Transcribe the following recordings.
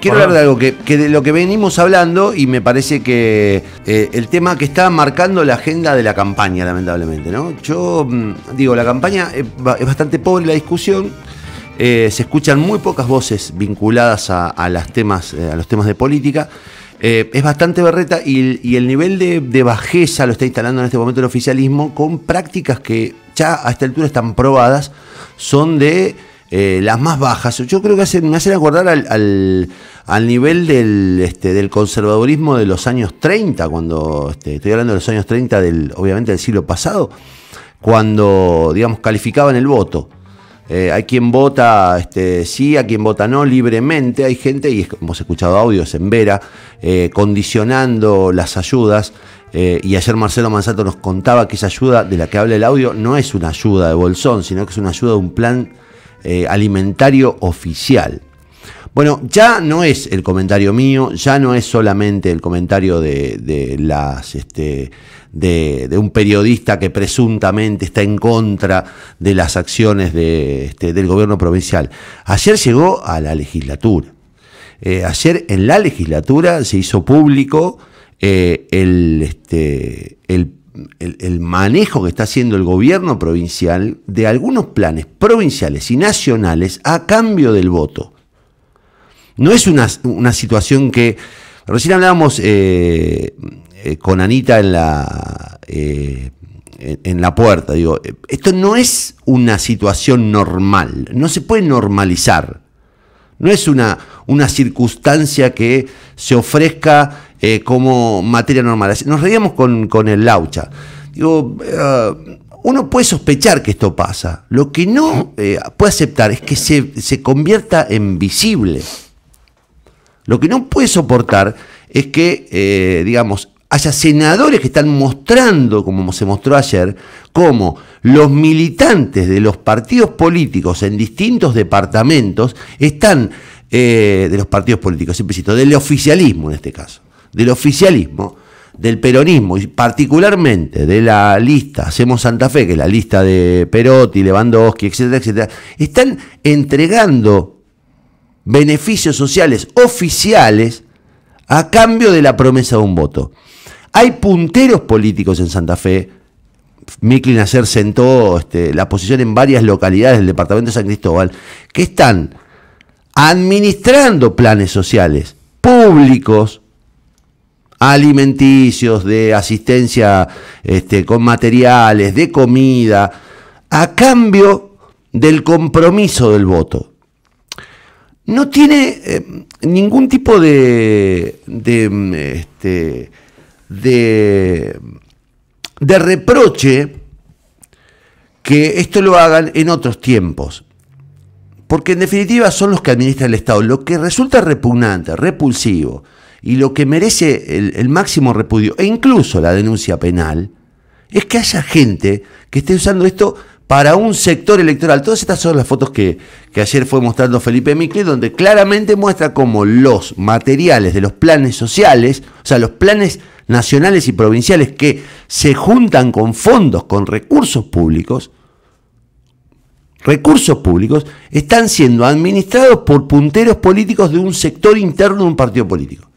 Quiero hablar de algo que, de lo que venimos hablando y me parece que eh, el tema que está marcando la agenda de la campaña, lamentablemente, ¿no? Yo mm, digo, la campaña es, bastante pobre la discusión. Eh, se escuchan muy pocas voces vinculadas a, las temas, eh, a los temas de política. es bastante berreta y, el nivel de, bajeza lo está instalando en este momento el oficialismo con prácticas que ya a esta altura están probadas, son de eh, las más bajas. Yo creo que hacen, me hacen acordar al, al, nivel del, este, del conservadurismo de los años 30, cuando este, estoy hablando de los años 30, del, obviamente del siglo pasado, cuando, digamos, calificaban el voto. Eh, hay quien vota este, sí, a quien vota no libremente. Hay gente, y hemos escuchado audios en Vera, eh, condicionando las ayudas. y ayer Marcelo Manzato nos contaba que esa ayuda de la que habla el audio no es una ayuda de Bolsón, sino que es una ayuda de un plan eh, alimentario oficial. Bueno, ya no es el comentario mío, ya no es solamente el comentario de, las, este, de, un periodista que presuntamente está en contra de las acciones este, del gobierno provincial. Ayer llegó a la legislatura. Eh, ayer en la legislatura se hizo público eh, el, este, el el, manejo que está haciendo el gobierno provincial de algunos planes provinciales y nacionales a cambio del voto. No es una, situación que... Recién hablábamos eh, eh, con Anita en la, eh, la puerta, digo, esto no es una situación normal, no se puede normalizar. No es una, una circunstancia que se ofrezca eh, como materia normal. Nos reíamos con, el laucha. Digo, eh, uno puede sospechar que esto pasa. Lo que no eh, puede aceptar es que se, convierta en visible. Lo que no puede soportar es que, digamos, haya senadores que están mostrando, como se mostró ayer, cómo los militantes de los partidos políticos en distintos departamentos están, de los partidos políticos, siempre del oficialismo en este caso, del oficialismo, del peronismo y particularmente de la lista Hacemos Santa Fe, que es la lista de Perotti, Lewandowski, etcétera, etcétera, están entregando beneficios sociales oficiales a cambio de la promesa de un voto. Hay punteros políticos en Santa Fe. Miklin Nacer sentó este, la posición en varias localidades del departamento de San Cristóbal que están administrando planes sociales públicos alimenticios, de asistencia este, con materiales, de comida, a cambio del compromiso del voto. No tiene eh, ningún tipo de, de, este, de, de reproche que esto lo hagan en otros tiempos. Porque en definitiva son los que administran el Estado. Lo que resulta repugnante, repulsivo, y lo que merece el, máximo repudio, e incluso la denuncia penal, es que haya gente que esté usando esto para un sector electoral. Todas estas son las fotos que, ayer fue mostrando Felipe Miquel donde claramente muestra cómo los materiales de los planes sociales, o sea, los planes nacionales y provinciales que se juntan con fondos, con recursos públicos, recursos públicos, están siendo administrados por punteros políticos de un sector interno de un partido político.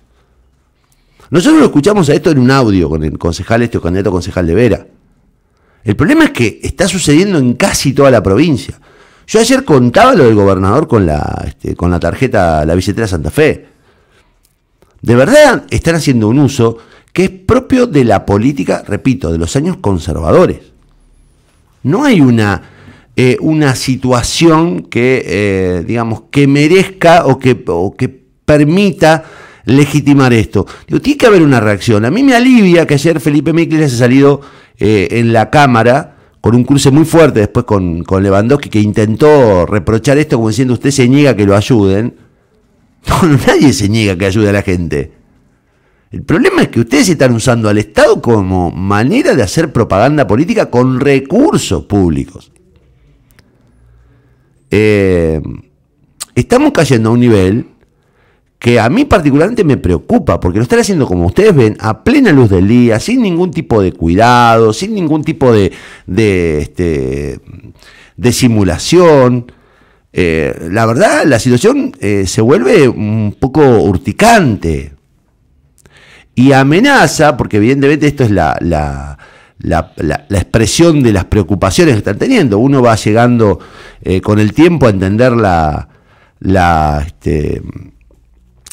Nosotros lo escuchamos a esto en un audio con el concejal este o candidato concejal de Vera. El problema es que está sucediendo en casi toda la provincia. Yo ayer contaba lo del gobernador con la, este, con la tarjeta, la billetera Santa Fe. De verdad están haciendo un uso que es propio de la política, repito, de los años conservadores. No hay una, eh, una situación que, eh, digamos, que merezca o que, o que permita legitimar esto. Digo, tiene que haber una reacción. A mí me alivia que ayer Felipe Miquel haya salido eh, en la Cámara con un cruce muy fuerte después con, Lewandowski, que intentó reprochar esto como diciendo usted se niega que lo ayuden. No, nadie se niega que ayude a la gente. El problema es que ustedes están usando al Estado como manera de hacer propaganda política con recursos públicos. Eh, estamos cayendo a un nivel que a mí particularmente me preocupa, porque lo están haciendo como ustedes ven, a plena luz del día, sin ningún tipo de cuidado, sin ningún tipo de, este, simulación. Eh, la verdad, la situación eh, se vuelve un poco urticante y amenaza, porque evidentemente esto es la, expresión de las preocupaciones que están teniendo. Uno va llegando eh, con el tiempo a entender la, la, este,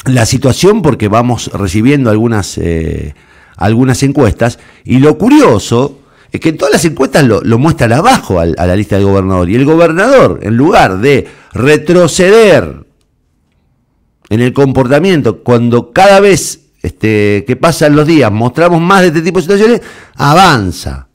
la situación porque vamos recibiendo algunas, eh, algunas encuestas y lo curioso es que en todas las encuestas lo, muestran abajo a la lista del gobernador y el gobernador en lugar de retroceder en el comportamiento cuando cada vez este, que pasan los días mostramos más de este tipo de situaciones, avanza.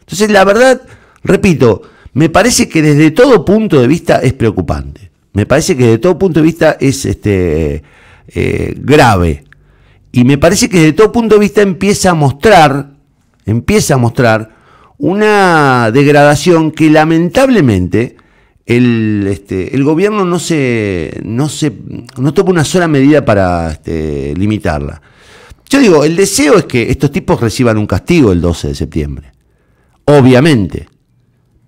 Entonces la verdad, repito, me parece que desde todo punto de vista es preocupante. Me parece que de todo punto de vista es este, eh, grave. Y me parece que de todo punto de vista empieza a mostrar, empieza a mostrar una degradación que lamentablemente el, este, gobierno no se, no se, no toma una sola medida para este, limitarla. Yo digo, el deseo es que estos tipos reciban un castigo el 12 de septiembre. Obviamente.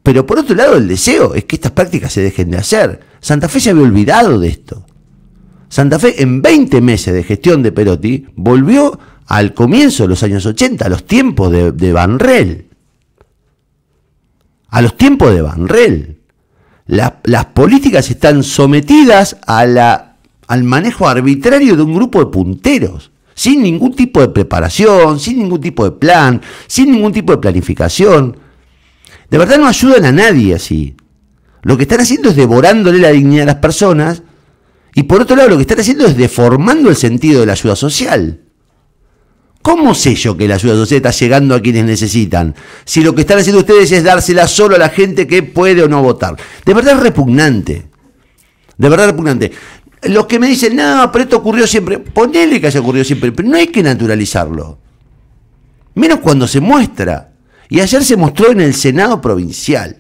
Pero por otro lado, el deseo es que estas prácticas se dejen de hacer. Santa Fe se había olvidado de esto. Santa Fe en 20 meses de gestión de Perotti volvió al comienzo de los años 80, a los tiempos de, Van Rel. A los tiempos de Vanrell. las políticas están sometidas al manejo arbitrario de un grupo de punteros, sin ningún tipo de preparación, sin ningún tipo de plan, sin ningún tipo de planificación. De verdad no ayudan a nadie así. Lo que están haciendo es devorándole la dignidad a las personas y por otro lado lo que están haciendo es deformando el sentido de la ayuda social. ¿Cómo sé yo que la ayuda social está llegando a quienes necesitan? Si lo que están haciendo ustedes es dársela solo a la gente que puede o no votar. De verdad es repugnante. De verdad repugnante. Los que me dicen, no, pero esto ocurrió siempre. Ponele que haya ocurrido siempre, pero no hay que naturalizarlo. Menos cuando se muestra. Y ayer se mostró en el Senado Provincial.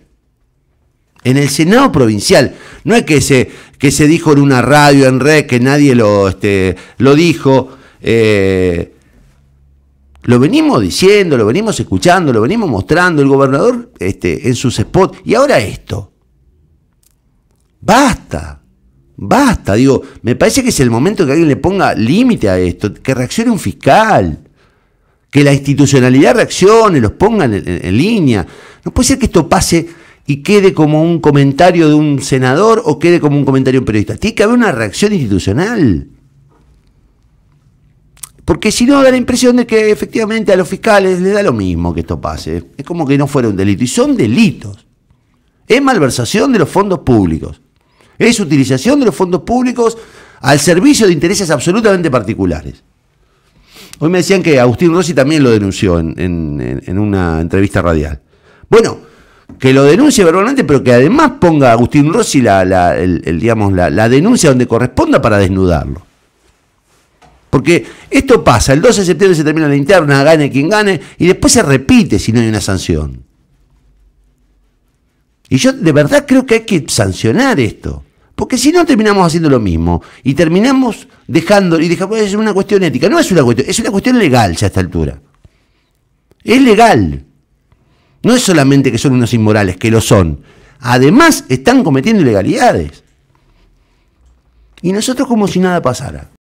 En el Senado Provincial. No es que se, que se dijo en una radio, en red, que nadie lo, este, lo dijo. Eh, lo venimos diciendo, lo venimos escuchando, lo venimos mostrando el gobernador este, en sus spots. Y ahora esto. Basta. Basta. Digo, me parece que es el momento que alguien le ponga límite a esto, que reaccione un fiscal que la institucionalidad reaccione, los pongan en, línea. No puede ser que esto pase y quede como un comentario de un senador o quede como un comentario de un periodista. Tiene que haber una reacción institucional. Porque si no, da la impresión de que efectivamente a los fiscales les da lo mismo que esto pase. Es como que no fuera un delito. Y son delitos. Es malversación de los fondos públicos. Es utilización de los fondos públicos al servicio de intereses absolutamente particulares. Hoy me decían que Agustín Rossi también lo denunció en, una entrevista radial. Bueno, que lo denuncie verbalmente, pero que además ponga Agustín Rossi la, digamos, la denuncia donde corresponda para desnudarlo. Porque esto pasa, el 12 de septiembre se termina la interna, gane quien gane, y después se repite si no hay una sanción. Y yo de verdad creo que hay que sancionar esto. Porque si no terminamos haciendo lo mismo y terminamos dejando, y dejamos, es una cuestión ética, no es una cuestión, es una cuestión legal ya a esta altura. Es legal. No es solamente que son unos inmorales, que lo son. Además están cometiendo ilegalidades. Y nosotros como si nada pasara.